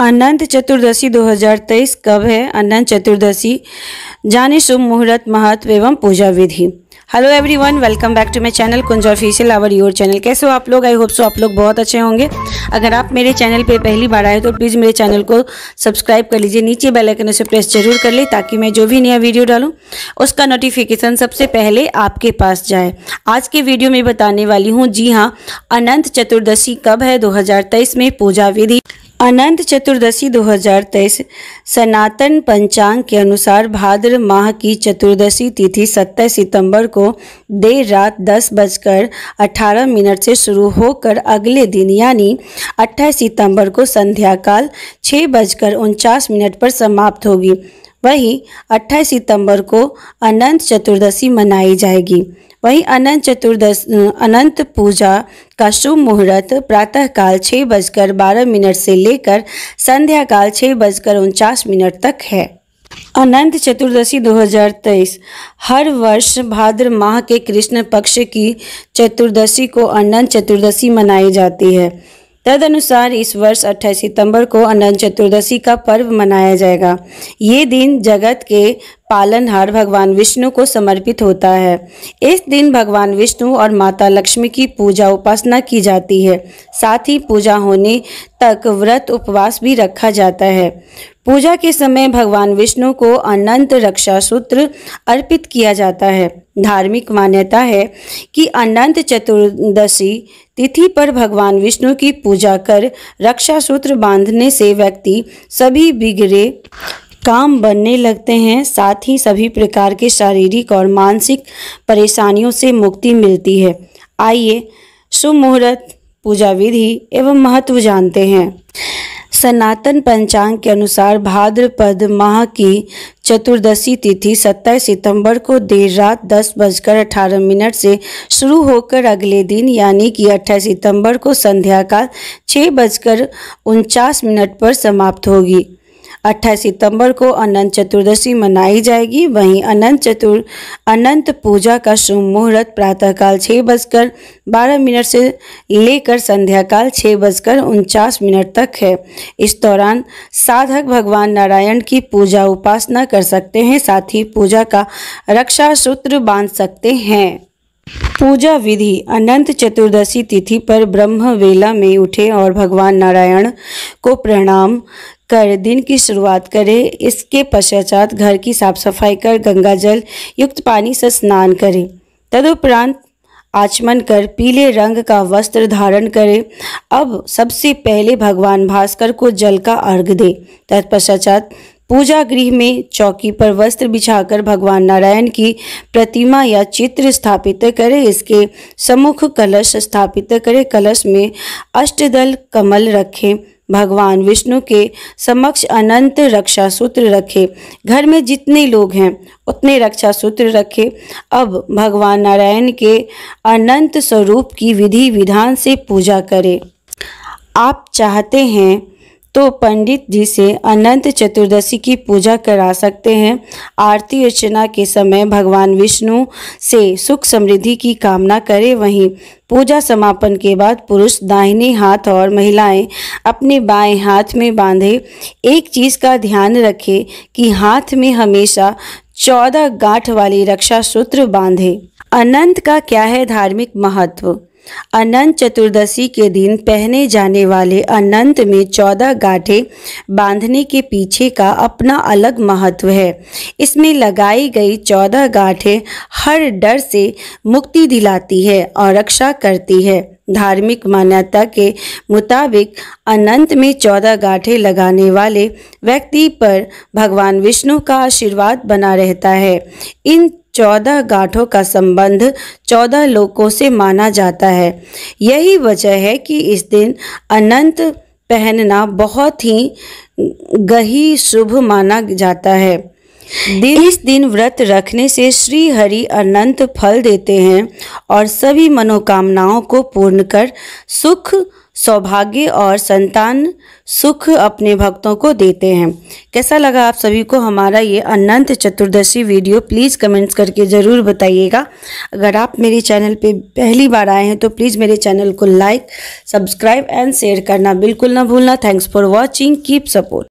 अनंत चतुर्दशी 2023 कब है अनंत चतुर्दशी जाने शुभ मुहूर्त महत्व एवं पूजा विधि hello everyone welcome back to my channel Kunj official our your channel कैसे हो आप लोग आई होप सो आप लोग बहुत अच्छे होंगे अगर आप मेरे चैनल पे पहली बार आए तो प्लीज़ मेरे चैनल को सब्सक्राइब कर लीजिए नीचे बेल आइकन उसे प्रेस जरूर कर ले ताकि मैं जो भी नया वीडियो डालूँ उसका नोटिफिकेशन सबसे पहले आपके पास जाए आज के वीडियो में बताने वाली हूँ जी हाँ अनंत चतुर्दशी कब है दो में पूजा विधि अनंत चतुर्दशी 2023 सनातन पंचांग के अनुसार भाद्र माह की चतुर्दशी तिथि 27 सितंबर को देर रात दस बजकर अठारह मिनट से शुरू होकर अगले दिन यानी 28 सितंबर को संध्या काल छः बजकर उनचास मिनट पर समाप्त होगी वहीं 28 सितंबर को अनंत चतुर्दशी मनाई जाएगी वहीं अनंत चतुर्दश अनंत पूजा का शुभ मुहूर्त प्रातःकाल छः बजकर बारह मिनट से लेकर संध्या काल छः बजकर उनचास मिनट तक है अनंत चतुर्दशी 2023 हर वर्ष भाद्र माह के कृष्ण पक्ष की चतुर्दशी को अनंत चतुर्दशी मनाई जाती है तदनुसार इस वर्ष 28 सितंबर को अनंत चतुर्दशी का पर्व मनाया जाएगा ये दिन जगत के पालनहार भगवान विष्णु को समर्पित होता है इस दिन भगवान विष्णु और माता लक्ष्मी की पूजा उपासना की जाती है साथ ही पूजा होने तक व्रत उपवास भी रखा जाता है पूजा के समय भगवान विष्णु को अनंत रक्षा सूत्र अर्पित किया जाता है धार्मिक मान्यता है कि अनंत चतुर्दशी तिथि पर भगवान विष्णु की पूजा कर रक्षा सूत्र बांधने से व्यक्ति सभी बिगड़े काम बनने लगते हैं साथ ही सभी प्रकार के शारीरिक और मानसिक परेशानियों से मुक्ति मिलती है आइए शुभ मुहूर्त पूजा विधि एवं महत्व जानते हैं सनातन पंचांग के अनुसार भाद्रपद माह की चतुर्दशी तिथि 27 सितंबर को देर रात दस बजकर अठारह मिनट से शुरू होकर अगले दिन यानी कि 28 सितंबर को संध्या का छः बजकर उनचास मिनट पर समाप्त होगी अट्ठाईस सितंबर को अनंत चतुर्दशी मनाई जाएगी वहीं अनंत चतुर अनंत पूजा का शुभ मुहूर्त प्रातःकाल छः बजकर बारह मिनट से लेकर संध्याकाल छः बजकर उनचास मिनट तक है इस दौरान साधक भगवान नारायण की पूजा उपासना कर सकते हैं साथ ही पूजा का रक्षा सूत्र बांध सकते हैं पूजा विधि अनंत चतुर्दशी तिथि पर ब्रह्म वेला में उठे और भगवान नारायण को प्रणाम कर दिन की शुरुआत करें इसके पश्चात घर की साफ सफाई कर गंगा जल युक्त पानी से स्नान करें तदुपरांत आचमन कर पीले रंग का वस्त्र धारण करें अब सबसे पहले भगवान भास्कर को जल का अर्घ दें तत्पश्चात पूजा गृह में चौकी पर वस्त्र बिछाकर भगवान नारायण की प्रतिमा या चित्र स्थापित करें इसके सम्मुख कलश स्थापित करें कलश में अष्टदल कमल रखें भगवान विष्णु के समक्ष अनंत रक्षा सूत्र रखे घर में जितने लोग हैं उतने रक्षा सूत्र रखे अब भगवान नारायण के अनंत स्वरूप की विधि विधान से पूजा करें आप चाहते हैं तो पंडित जी से अनंत चतुर्दशी की पूजा करा सकते हैं आरती अर्चना के समय भगवान विष्णु से सुख समृद्धि की कामना करें वहीं पूजा समापन के बाद पुरुष दाहिने हाथ और महिलाएं अपने बाएं हाथ में बांधे एक चीज़ का ध्यान रखें कि हाथ में हमेशा चौदह गांठ वाली रक्षा सूत्र बांधे अनंत का क्या है धार्मिक महत्व अनंत चतुर्दशी के दिन पहने जाने वाले अनंत में चौदह गाठे बांधने के पीछे का अपना अलग महत्व है इसमें लगाई गई चौदह गाठे हर डर से मुक्ति दिलाती है और रक्षा करती है धार्मिक मान्यता के मुताबिक अनंत में चौदह गाठे लगाने वाले व्यक्ति पर भगवान विष्णु का आशीर्वाद बना रहता है इन चौदह गांठों का संबंध चौदह लोकों से माना जाता है यही वजह है कि इस दिन अनंत पहनना बहुत ही गही शुभ माना जाता है दिन इस दिन व्रत रखने से श्री हरि अनंत फल देते हैं और सभी मनोकामनाओं को पूर्ण कर सुख सौभाग्य और संतान सुख अपने भक्तों को देते हैं कैसा लगा आप सभी को हमारा ये अनंत चतुर्दशी वीडियो प्लीज़ कमेंट्स करके ज़रूर बताइएगा अगर आप मेरे चैनल पे पहली बार आए हैं तो प्लीज़ मेरे चैनल को लाइक सब्सक्राइब एंड शेयर करना बिल्कुल ना भूलना thanks for watching keep support